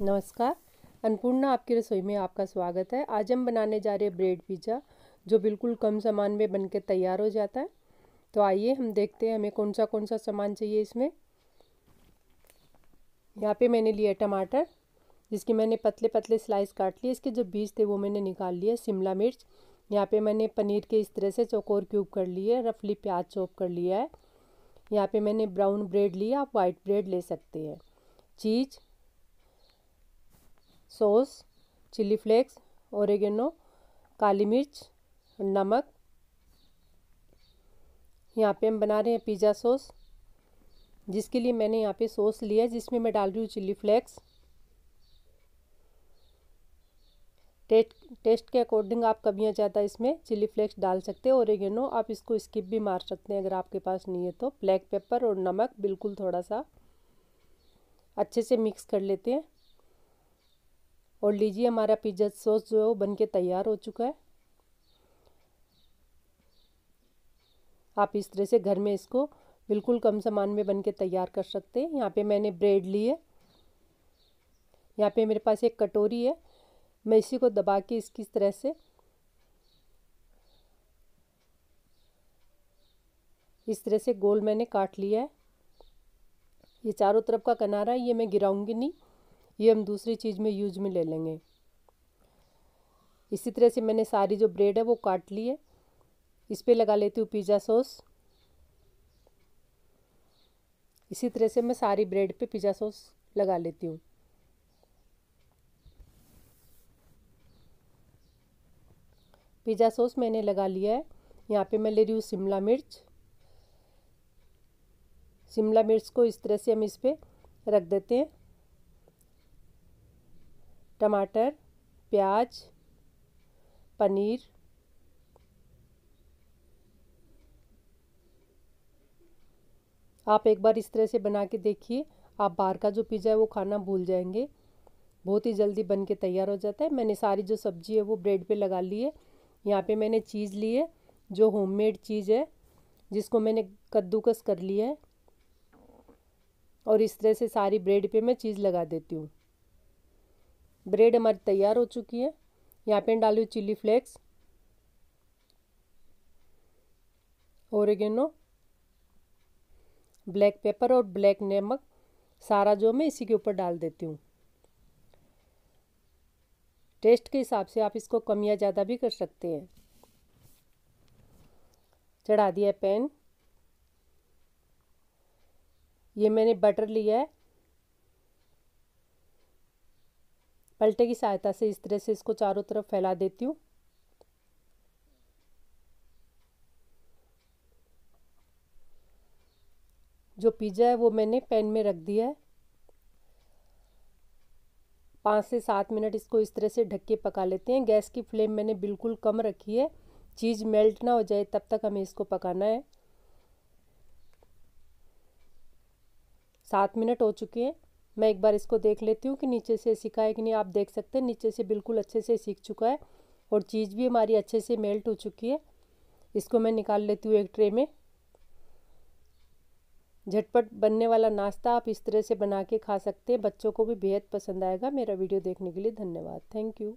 नमस्कार अन्नपूर्णा आपकी रसोई में आपका स्वागत है आज हम बनाने जा रहे ब्रेड पिज़्ज़ा जो बिल्कुल कम सामान में बनके तैयार हो जाता है तो आइए हम देखते हैं हमें कौन सा कौन सा सामान चाहिए इसमें यहाँ पे मैंने लिया टमाटर जिसके मैंने पतले पतले स्लाइस काट लिए इसके जो बीज थे वो मैंने निकाल लिए शिमला मिर्च यहाँ पर मैंने पनीर के इस तरह से चौकोर क्यूब कर लिए रफली प्याज चौप कर लिया है यहाँ पर मैंने ब्राउन ब्रेड लिया आप वाइट ब्रेड ले सकते हैं cheese sauce chilli flakes oregano काली मिर्च नमक यहाँ पे हम बना रहे हैं पिज़्ज़ा सॉस जिसके लिए मैंने यहाँ पे सॉस लिया है जिसमें मैं डाल रही हूँ चिली फ्लेक्स टेस्ट टेस्ट के अकॉर्डिंग आप कभी या ज़्यादा इसमें चिली फ्लेक्स डाल सकते हैं नो आप इसको स्किप भी मार सकते हैं अगर आपके पास नहीं है तो ब्लैक पेपर और नमक बिल्कुल थोड़ा सा अच्छे से मिक्स कर लेते हैं और लीजिए हमारा पिज्जा सॉस जो है वो बन के तैयार हो चुका है आप इस तरह से घर में इसको बिल्कुल कम सामान में बन के तैयार कर सकते हैं यहाँ पे मैंने ब्रेड ली है यहाँ पे मेरे पास एक कटोरी है मैं इसी को दबा के इसकी इस तरह से इस तरह से गोल मैंने काट लिया है ये चारों तरफ का किनारा है ये मैं गिराऊंगी नहीं ये हम दूसरी चीज़ में यूज में ले लेंगे इसी तरह से मैंने सारी जो ब्रेड है वो काट ली है इस पर लगा लेती हूँ पिज़्ज़ा सॉस इसी तरह से मैं सारी ब्रेड पे पिज़्ज़ा सॉस लगा लेती हूँ पिज़्ज़ा सॉस मैंने लगा लिया है यहाँ पे मैं ले रही हूँ शिमला मिर्च शिमला मिर्च को इस तरह से हम इस पर रख देते हैं टमाटर प्याज पनीर आप एक बार इस तरह से बना के देखिए आप बाहर का जो पिज़्ज़ा है वो खाना भूल जाएंगे बहुत ही जल्दी बन के तैयार हो जाता है मैंने सारी जो सब्ज़ी है वो ब्रेड पे लगा ली है यहाँ पे मैंने चीज़ ली है जो होममेड चीज़ है जिसको मैंने कद्दूकस कर लिया है और इस तरह से सारी ब्रेड पे मैं चीज़ लगा देती हूँ ब्रेड हमारी तैयार हो चुकी है यहाँ पे डाली हुई चिली फ्लेक्स और ब्लैक पेपर और ब्लैक नमक सारा जो मैं इसी के ऊपर डाल देती हूँ टेस्ट के हिसाब से आप इसको कम या ज़्यादा भी कर सकते हैं चढ़ा दिया पैन ये मैंने बटर लिया है पलटे की सहायता से इस तरह से इसको चारों तरफ फैला देती हूँ जो पिज्ज़ा है वो मैंने पैन में रख दिया है पाँच से सात मिनट इसको इस तरह से ढक के पका लेते हैं गैस की फ्लेम मैंने बिल्कुल कम रखी है चीज़ मेल्ट ना हो जाए तब तक हमें इसको पकाना है सात मिनट हो चुके हैं मैं एक बार इसको देख लेती हूँ कि नीचे से सीखा है कि नहीं आप देख सकते हैं नीचे से बिल्कुल अच्छे से सीख चुका है और चीज़ भी हमारी अच्छे से मेल्ट हो चुकी है इसको मैं निकाल लेती हूँ एक ट्रे में झटपट बनने वाला नाश्ता आप इस तरह से बना के खा सकते हैं बच्चों को भी बेहद पसंद आएगा मेरा वीडियो देखने के लिए धन्यवाद थैंक यू